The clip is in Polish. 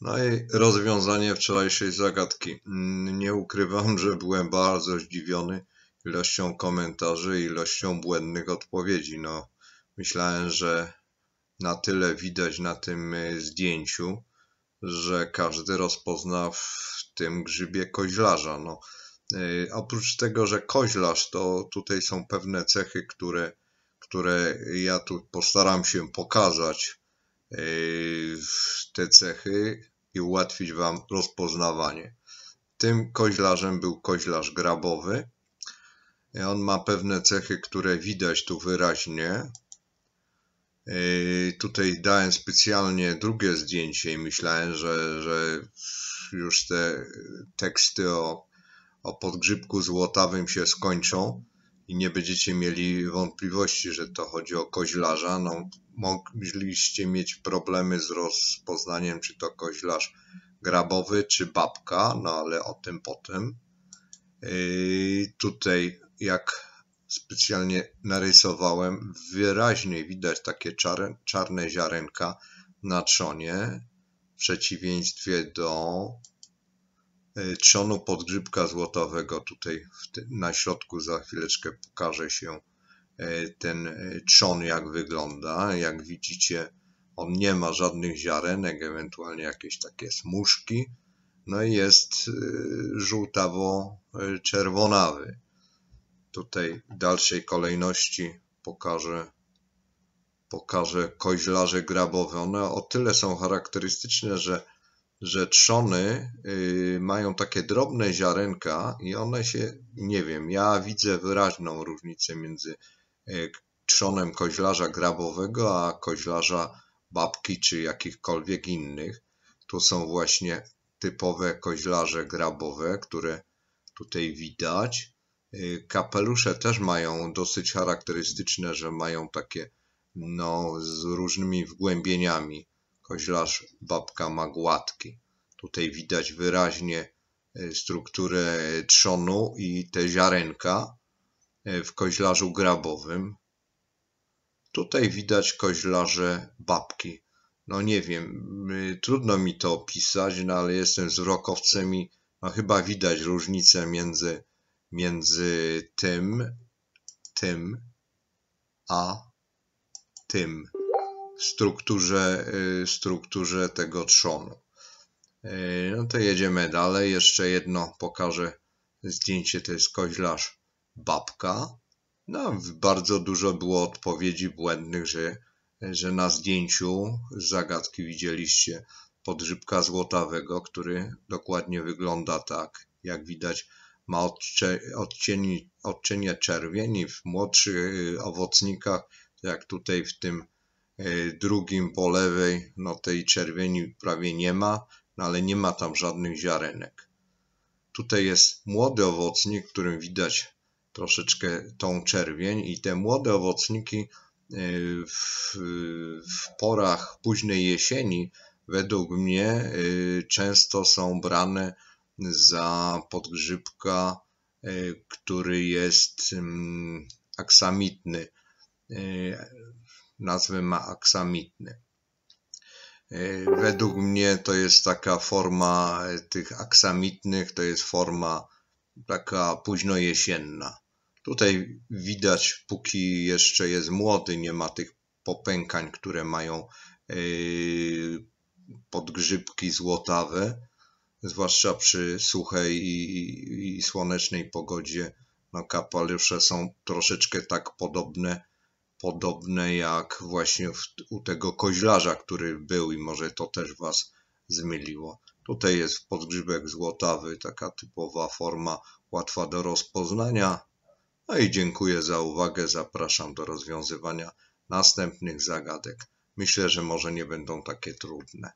No i rozwiązanie wczorajszej zagadki. Nie ukrywam, że byłem bardzo zdziwiony ilością komentarzy i ilością błędnych odpowiedzi. No, myślałem, że na tyle widać na tym e, zdjęciu, że każdy rozpozna w tym grzybie koźlarza. No, e, oprócz tego, że koźlarz, to tutaj są pewne cechy, które, które ja tu postaram się pokazać. E, te cechy i ułatwić Wam rozpoznawanie. Tym koźlarzem był koźlarz grabowy. E, on ma pewne cechy, które widać tu wyraźnie. E, tutaj dałem specjalnie drugie zdjęcie i myślałem, że, że już te teksty o, o podgrzybku złotawym się skończą i nie będziecie mieli wątpliwości, że to chodzi o koźlarza. No, mogliście mieć problemy z rozpoznaniem, czy to koźlarz grabowy, czy babka, no ale o tym potem. Yy, tutaj, jak specjalnie narysowałem, wyraźnie widać takie czarne ziarenka na trzonie w przeciwieństwie do E, trzonu podgrzybka złotowego. Tutaj na środku za chwileczkę pokaże się e, ten e, trzon jak wygląda. Jak widzicie on nie ma żadnych ziarenek, ewentualnie jakieś takie smuszki. No i jest żółtawo-czerwonawy. Tutaj w dalszej kolejności pokażę pokażę koźlarze grabowe. One o tyle są charakterystyczne, że że trzony y, mają takie drobne ziarenka i one się, nie wiem, ja widzę wyraźną różnicę między y, trzonem koźlarza grabowego, a koźlarza babki czy jakichkolwiek innych. To są właśnie typowe koźlarze grabowe, które tutaj widać. Y, kapelusze też mają dosyć charakterystyczne, że mają takie no, z różnymi wgłębieniami koźlarz babka ma gładki. Tutaj widać wyraźnie e, strukturę trzonu i te ziarenka e, w koźlarzu grabowym. Tutaj widać koźlarze babki. No nie wiem, trudno mi to opisać, no ale jestem wzrokowcem i no chyba widać różnicę między, między tym, tym, a tym strukturze, y, strukturze tego trzonu. Y, no to jedziemy dalej. Jeszcze jedno pokażę zdjęcie, to jest koźlarz babka. No, bardzo dużo było odpowiedzi błędnych, że, że na zdjęciu zagadki widzieliście podgrzybka złotawego, który dokładnie wygląda tak, jak widać ma odcienie odcieni, odcienie czerwieni w młodszych y, owocnikach, jak tutaj w tym E, drugim po lewej, no tej czerwieni prawie nie ma, no ale nie ma tam żadnych ziarenek. Tutaj jest młody owocnik, którym widać troszeczkę tą czerwień i te młode owocniki e, w, w porach późnej jesieni według mnie e, często są brane za podgrzybka, który jest mm, aksamitny nazwy ma aksamitny. E, według mnie to jest taka forma e, tych aksamitnych, to jest forma taka późnojesienna. Tutaj widać, póki jeszcze jest młody, nie ma tych popękań, które mają e, podgrzybki złotawe, zwłaszcza przy suchej i, i słonecznej pogodzie. No kapelusze są troszeczkę tak podobne podobne jak właśnie w, u tego koźlarza, który był i może to też Was zmyliło. Tutaj jest podgrzybek złotawy, taka typowa forma, łatwa do rozpoznania. No i dziękuję za uwagę, zapraszam do rozwiązywania następnych zagadek. Myślę, że może nie będą takie trudne.